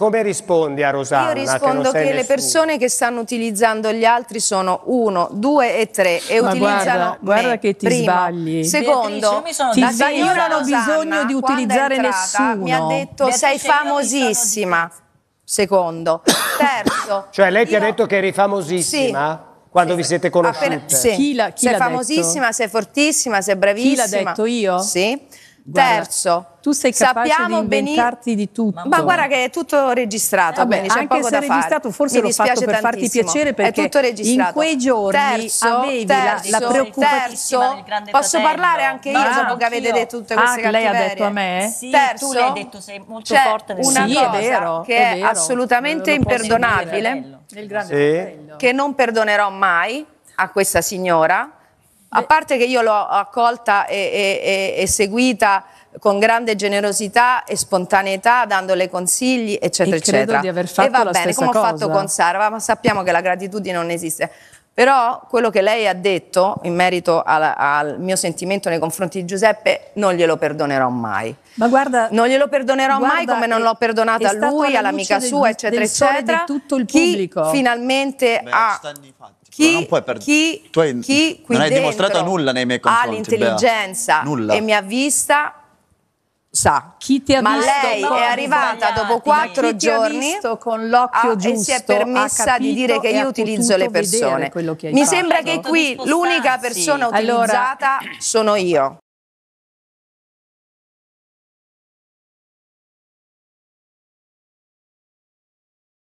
Come rispondi a Rosanna? Io rispondo che, che le persone che stanno utilizzando gli altri sono uno, due e tre e Ma utilizzano guarda, guarda che ti primo. sbagli. Secondo, Beatrice, io, sbagli. io non ho Rosanna, bisogno di utilizzare entrata, nessuno. Mi ha detto Beatrice, sei famosissima. Secondo, terzo. Cioè lei ti io... ha detto che eri famosissima? Sì quando sì, vi siete conosciute. Appena, sì. Chi, la, chi sei famosissima, sei fortissima, sei bravissima. Chi l'ha detto io? Sì. Guarda, Terzo, tu sei capace di inventarti di tutto. Ma guarda che è tutto registrato, Vabbè, quindi c'è anche se è registrato, forse Mi l'ho fatto per tantissimo. farti piacere perché è tutto in quei giorni terzo, avevi terzo, la, la preoccupazione. Posso parlare anche io ah, dopo che avete detto tutte queste ah, lei ha detto a me? Sì, terzo, tu l'hai detto, sei molto forte nel una sì, cosa è vero, che è, vero, è assolutamente eh, imperdonabile, dire, che non perdonerò mai a questa signora a parte che io l'ho accolta e, e, e seguita con grande generosità e spontaneità, dandole consigli, eccetera, e credo eccetera. Di aver fatto e va la bene, come ho fatto con Sara, ma sappiamo che la gratitudine non esiste. Però quello che lei ha detto in merito al, al mio sentimento nei confronti di Giuseppe non glielo perdonerò mai. Ma guarda, non glielo perdonerò guarda, mai come non l'ho perdonata a lui, all'amica sua, del, eccetera, del eccetera. Di tutto il pubblico. Chi finalmente Beh, ha chi, non puoi per... chi, tu hai, chi non hai dimostrato nulla nei miei confronti. Ha l'intelligenza e mi ha vista sa. Chi ti ha Ma visto lei è arrivata dopo quattro giorni con l'occhio a, giusto, e si è permessa di dire che io utilizzo le persone. Mi fatto. sembra che qui l'unica persona utilizzata allora, sono io.